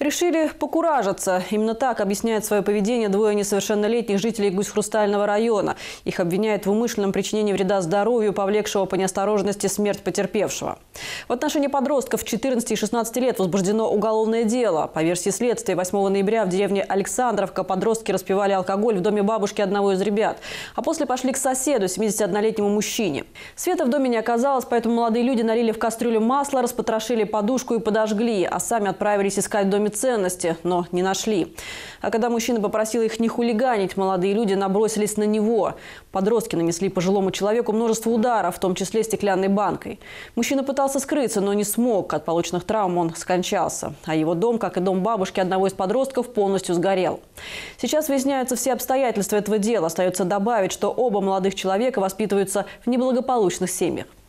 Решили покуражиться. Именно так объясняет свое поведение двое несовершеннолетних жителей Гусь-Хрустального района. Их обвиняют в умышленном причинении вреда здоровью, повлекшего по неосторожности смерть потерпевшего. В отношении подростков 14 и 16 лет возбуждено уголовное дело. По версии следствия, 8 ноября в деревне Александровка подростки распивали алкоголь в доме бабушки одного из ребят. А после пошли к соседу, 71-летнему мужчине. Света в доме не оказалось, поэтому молодые люди налили в кастрюлю масло, распотрошили подушку и подожгли, а сами отправились искать в доме кроме ценности, но не нашли. А когда мужчина попросил их не хулиганить, молодые люди набросились на него. Подростки нанесли пожилому человеку множество ударов, в том числе стеклянной банкой. Мужчина пытался скрыться, но не смог. От полученных травм он скончался. А его дом, как и дом бабушки одного из подростков, полностью сгорел. Сейчас выясняются все обстоятельства этого дела. Остается добавить, что оба молодых человека воспитываются в неблагополучных семьях.